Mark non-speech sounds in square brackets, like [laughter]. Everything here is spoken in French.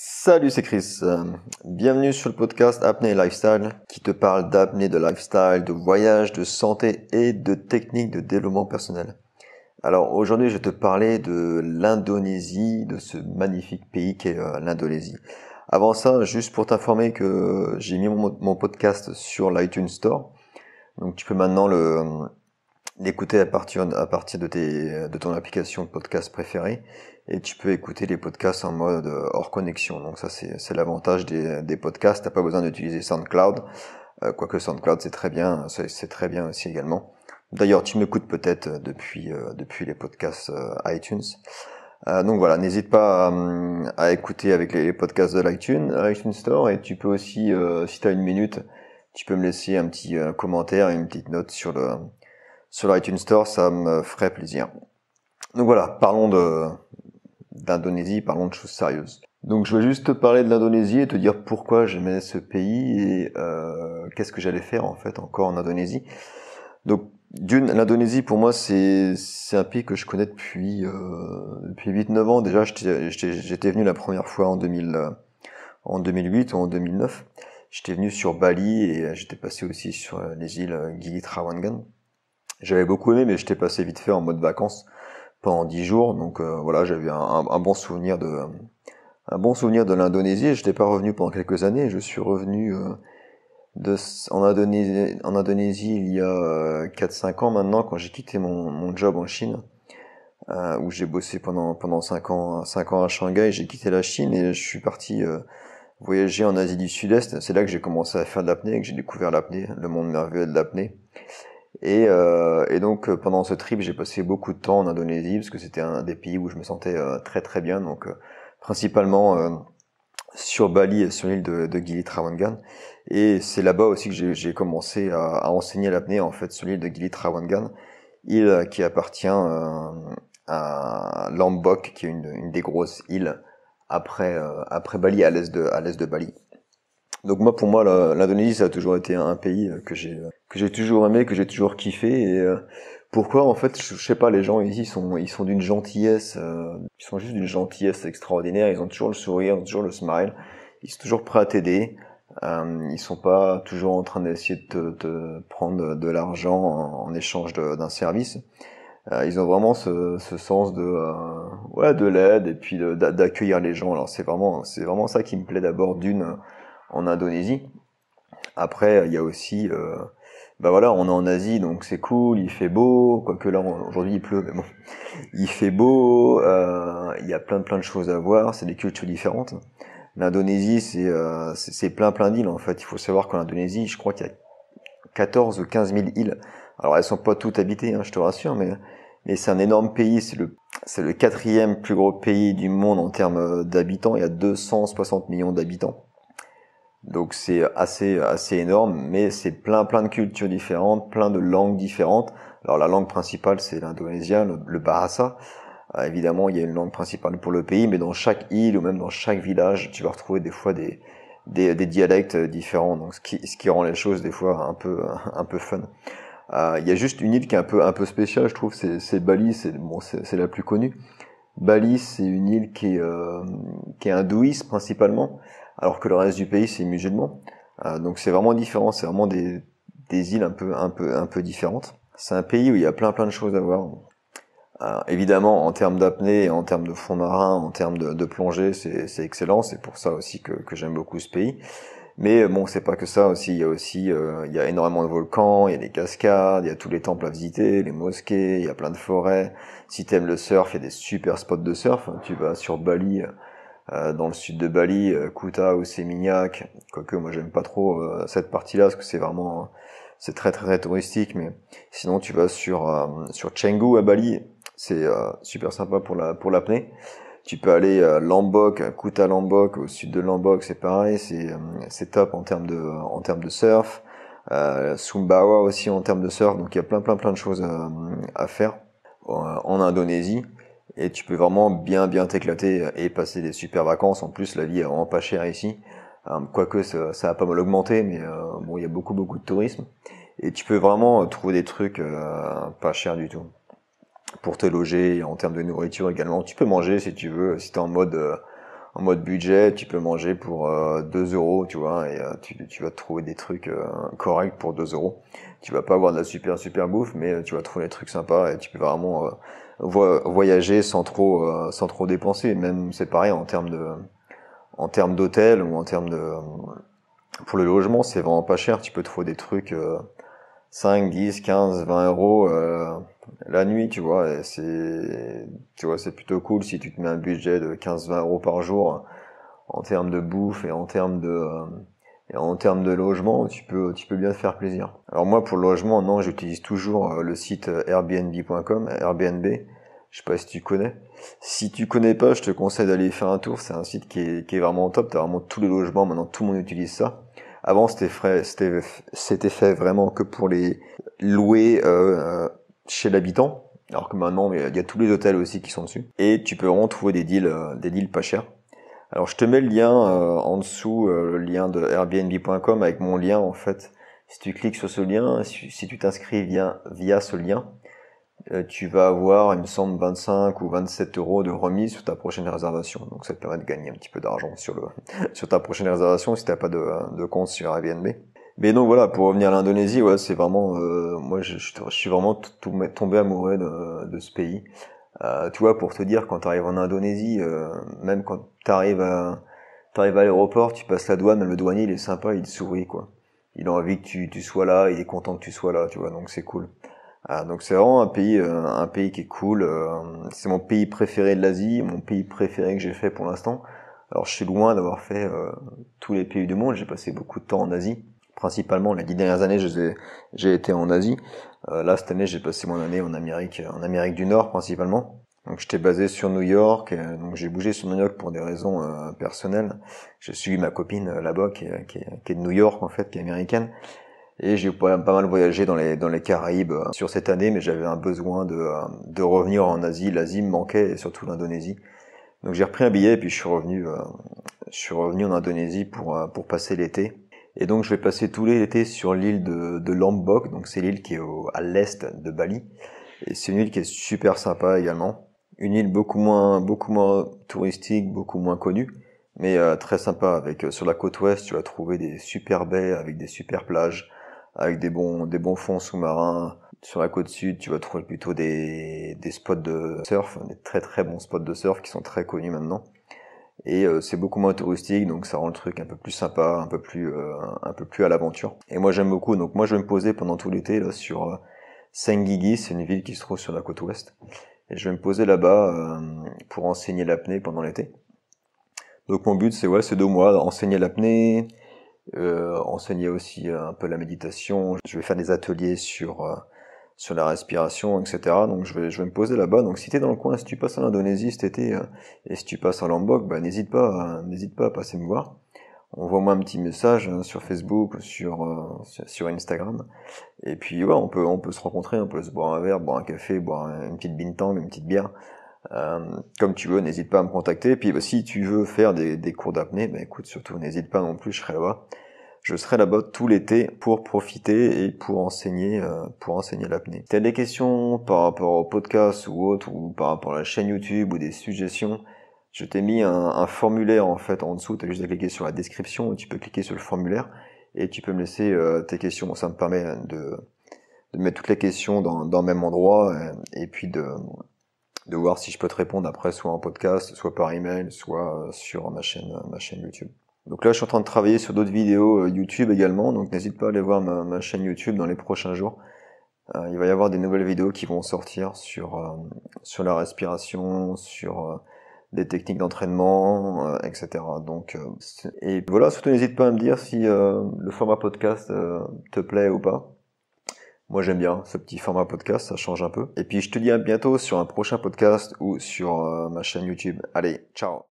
Salut, c'est Chris. Euh, bienvenue sur le podcast Apnée Lifestyle qui te parle d'apnée, de lifestyle, de voyage, de santé et de techniques de développement personnel. Alors aujourd'hui, je vais te parler de l'Indonésie, de ce magnifique pays qu'est euh, l'Indonésie. Avant ça, juste pour t'informer que j'ai mis mon podcast sur l'iTunes Store. Donc tu peux maintenant le, l'écouter à partir, à partir de, tes, de ton application podcast préférée. Et tu peux écouter les podcasts en mode euh, hors connexion. Donc ça, c'est l'avantage des, des podcasts. T'as pas besoin d'utiliser SoundCloud. Euh, quoique SoundCloud, c'est très bien. C'est très bien aussi également. D'ailleurs, tu m'écoutes peut-être depuis, euh, depuis les podcasts iTunes. donc voilà, n'hésite pas à, écouter avec les podcasts de l'iTunes, iTunes Store. Et tu peux aussi, si tu as une minute, tu peux me laisser un petit commentaire une petite note sur le sur une Store, ça me ferait plaisir. Donc voilà, parlons de d'Indonésie, parlons de choses sérieuses. Donc je vais juste te parler de l'Indonésie et te dire pourquoi j'aimais ce pays et euh, qu'est-ce que j'allais faire en fait encore en Indonésie. Donc d'une, l'Indonésie pour moi c'est un pays que je connais depuis euh, depuis 8-9 ans déjà. J'étais venu la première fois en 2000 euh, en 2008 ou en 2009. J'étais venu sur Bali et j'étais passé aussi sur les îles Gili Trawangan. J'avais beaucoup aimé, mais j'étais passé vite fait en mode vacances pendant dix jours. Donc euh, voilà, j'avais un, bon souvenir de euh, un bon souvenir de l'Indonésie. Je n'étais pas revenu pendant quelques années. Je suis revenu euh, de, en, Indonésie, en Indonésie il y a 4-5 ans maintenant, quand j'ai quitté mon, mon, job en Chine, euh, où j'ai bossé pendant, pendant cinq ans, 5 ans à Shanghai. J'ai quitté la Chine et je suis parti voyager en Asie du Sud-Est. C'est là que j'ai commencé à faire de l'apnée, que j'ai découvert l'apnée, le monde merveilleux de l'apnée. Et, euh, et, donc euh, pendant ce trip, j'ai passé beaucoup de temps en Indonésie parce que c'était un des pays où je me sentais euh, très très bien. Donc euh, principalement sur Bali et sur l'île de, de Gili Trawangan. Et c'est là-bas aussi que j'ai commencé à, à enseigner l'apnée en fait sur l'île de Gili Trawangan, île qui appartient à Lombok, qui est une, une des grosses îles après après Bali à l'est de à l'est de Bali. Donc moi, pour moi, l'Indonésie, ça a toujours été un pays euh, que j'ai euh, que j'ai toujours aimé, que j'ai toujours kiffé. Et euh, pourquoi En fait, je, sais pas. Les gens ici sont ils sont d'une gentillesse, ils sont juste d'une gentillesse extraordinaire. Ils ont toujours le sourire, ils ont toujours le smile. Ils sont toujours prêts à t'aider. ils sont pas toujours en train d'essayer de te prendre de l'argent en, échange d'un service. ils ont vraiment ce, ce sens de ouais, de l'aide et puis d'accueillir les gens. Alors c'est vraiment c'est vraiment ça qui me plaît d'abord d'une en Indonésie. Après, il y a aussi, euh, bah voilà, on est en Asie, donc c'est cool, il fait beau, quoique là aujourd'hui il pleut, mais bon, [laughs] il fait beau, euh, il y a plein plein de choses à voir, c'est des cultures différentes. L'Indonésie, euh, c'est c'est plein plein d'îles en fait. Il faut savoir qu'en Indonésie, je crois qu'il y a 14 ou 15 000 îles. Alors elles sont pas toutes habitées, hein, je te rassure, mais mais c'est un énorme pays. C'est le c'est le quatrième plus gros pays du monde en termes euh, d'habitants. Il y a 260 millions d'habitants. Donc c'est assez assez énorme, mais c'est plein plein de cultures différentes, plein de langues différentes. Alors la langue principale c'est l'indonésien, le, bahasa. Euh, évidemment il y a une langue principale pour le pays, mais dans chaque île ou même dans chaque village, tu vas retrouver des fois des des, des dialectes différents. Donc ce qui ce qui rend les choses des fois un peu un peu fun. Euh, il y a juste une île qui est un peu un peu spéciale, je trouve. C'est Bali, c'est bon c'est la plus connue. Bali c'est une île qui est euh, qui est hindouiste principalement alors que le reste du pays c'est musulman. Euh, donc c'est vraiment différent, c'est vraiment des, des îles un peu, un peu, un peu différentes. C'est un pays où il y a plein plein de choses à voir. Euh, évidemment, en termes d'apnée, en termes de fond marin, en termes de, plongée, c'est excellent. C'est pour ça aussi que, que j'aime beaucoup ce pays. Mais euh, bon, c'est pas que ça aussi. Il y a aussi, euh, il y a énormément de volcans, il y a des cascades, il y a tous les temples à visiter, les mosquées, il y a plein de forêts. Si t'aimes le surf, il y a des super spots de surf. Tu vas sur Bali, euh, dans le sud de Bali, euh, Kuta ou Seminyak. Quoique moi j'aime pas trop euh, cette partie-là parce que c'est vraiment c'est très, très très touristique. Mais sinon tu vas sur sur Chenggu à Bali, c'est super sympa pour la pour l'apnée. Tu peux aller à Lombok, Kuta Lombok, au sud de Lambok, c'est pareil, c'est c'est top en termes de en termes de surf. Euh, Sumbawa aussi en termes de surf, donc il y a plein plein plein de choses à faire en Indonésie et tu peux vraiment bien bien t'éclater et passer des super vacances. En plus, la vie est vraiment pas chère ici, euh, quoique ça, ça a pas mal augmenté, mais euh, bon, il y a beaucoup beaucoup de tourisme et tu peux vraiment euh, trouver des trucs pas chers du tout pour te loger en termes de nourriture également. Tu peux manger si tu veux, si t'es en mode en mode budget, tu peux manger pour 2 euros, tu vois, et tu, tu, vas trouver des trucs corrects pour 2 euros. Tu vas pas avoir de la super super bouffe, mais tu vas trouver des trucs sympas et tu peux vraiment voyager sans trop euh, sans trop dépenser. Même c'est pareil en termes de en termes d'hôtel ou en termes de pour le logement, c'est vraiment pas cher. Tu peux te des trucs 5, 10, 15, 20 euros euh, la nuit, tu vois. C'est tu vois, c'est plutôt cool si tu te mets un budget de 15, 20 euros par jour en termes de bouffe et en termes de euh, en termes de logement, tu peux, tu peux bien te faire plaisir. Alors moi, pour le logement, non, j'utilise toujours euh, le site euh, airbnb.com, Airbnb. Je sais pas si tu connais. Si tu connais pas, je te conseille d'aller faire un tour. C'est un site qui est, qui est vraiment top. T'as vraiment tous les logements. Maintenant, tout le monde utilise ça. Avant, c'était frais, c'était, c'était fait vraiment que pour les louer euh, chez l'habitant. Alors que maintenant, il y a tous les hôtels aussi qui sont dessus. Et tu peux vraiment trouver des deals, des deals pas chers. Alors je te mets le lien euh, en dessous, euh, le lien de airbnb.com avec mon lien en fait. Si tu cliques sur ce lien, si, tu t'inscris via, via ce lien, euh, tu vas avoir, il me semble, 25 ou 27 euros de remise sur ta prochaine réservation. Donc ça te permet de gagner un petit peu d'argent sur, le, [laughs] sur ta prochaine réservation si tu n'as pas de, de, compte sur Airbnb. Mais donc voilà, pour revenir à l'Indonésie, ouais, c'est vraiment, moi je, suis vraiment tombé amoureux de, de ce pays. Euh, tu vois, pour te dire, quand tu arrives en Indonésie, euh, même quand tu arrives à, t'arrives à l'aéroport, tu passes la douane, le douanier, il est sympa, il sourit, quoi. Il a envie que tu, tu sois là, il est content que tu sois là, tu vois, donc c'est cool. Euh, donc c'est vraiment un pays, un pays qui est cool. c'est mon pays préféré de l'Asie, mon pays préféré que j'ai fait pour l'instant. Alors je suis loin d'avoir fait tous les pays du monde. J'ai passé beaucoup de temps en Asie, principalement les dix dernières années j'ai été en Asie. Euh, là cette année j'ai passé mon année en Amérique en Amérique du Nord principalement. Donc j'étais basé sur New York, donc j'ai bougé sur New York pour des raisons euh, personnelles. J'ai suivi ma copine euh, là-bas qui, qui, est de New York en fait, qui est américaine. Et j'ai pas mal voyagé dans les, dans les Caraïbes euh, sur cette année, mais j'avais un besoin de, de revenir en Asie. L'Asie me manquait, et surtout l'Indonésie. Donc j'ai repris un billet et puis je suis revenu, je suis revenu en Indonésie pour, pour passer l'été. Et donc je vais passer tout l'été sur l'île de, de Lombok, donc c'est l'île qui est au, à l'est de Bali. Et c'est une île qui est super sympa également. Une île beaucoup moins, beaucoup moins touristique, beaucoup moins connue, mais euh, très sympa. Avec euh, sur la côte ouest, tu vas trouver des super baies avec des super plages, avec des bons, des bons fonds sous-marins. Sur la côte sud, tu vas trouver plutôt des, des spots de surf, des très très bons spots de surf qui sont très connus maintenant et euh, c'est beaucoup moins touristique donc ça rend le truc un peu plus sympa un peu plus euh, un peu plus à l'aventure et moi j'aime beaucoup donc moi je vais me poser pendant tout l'été là sur euh, c'est une ville qui se trouve sur la côte ouest et je vais me poser là-bas euh, pour enseigner l'apnée pendant l'été donc mon but c'est ouais c'est deux mois enseigner l'apnée enseigner aussi un peu la méditation je vais faire des ateliers sur sur la respiration, etc. Donc je vais, je vais me poser là-bas. Donc si tu es dans le coin, si tu passes en Indonésie cet été euh, et si tu passes en Lombok, bah, n'hésite pas, euh, n'hésite pas à passer me voir. Envoie-moi un petit message hein, sur Facebook, euh, sur, sur Instagram. Et puis ouais, on peut, on peut se rencontrer, on peut se boire un verre, boire un café, boire une petite bintang, une petite bière. comme tu veux, n'hésite pas à me contacter. Et puis bah, si tu veux faire des, des cours d'apnée, bah, écoute, surtout n'hésite pas non plus, je serai là-bas je serai là-bas tout l'été pour profiter et pour enseigner, euh, pour enseigner l'apnée. Si as des questions par rapport au podcast ou autre, ou par rapport à la chaîne YouTube ou des suggestions, je t'ai mis un, formulaire en fait en dessous. T'as juste à cliquer sur la description tu peux cliquer sur le formulaire et tu peux me laisser euh, tes questions. ça me permet de, de mettre toutes les questions dans, dans le même endroit et, euh, et puis de de voir si je peux te répondre après soit en podcast, soit par email, soit sur ma chaîne, ma chaîne YouTube. Donc là, je suis en train de travailler sur d'autres vidéos euh, YouTube également, donc n'hésite pas à aller voir ma, chaîne YouTube dans les prochains jours. Euh, il va y avoir des nouvelles vidéos qui vont sortir sur, euh, sur la respiration, sur des techniques d'entraînement, etc. Donc, et voilà, surtout n'hésite pas à me dire si le format podcast te plaît ou pas. Moi j'aime bien ce petit format podcast, ça change un peu. Et puis je te dis à bientôt sur un prochain podcast ou sur ma chaîne YouTube. Allez, ciao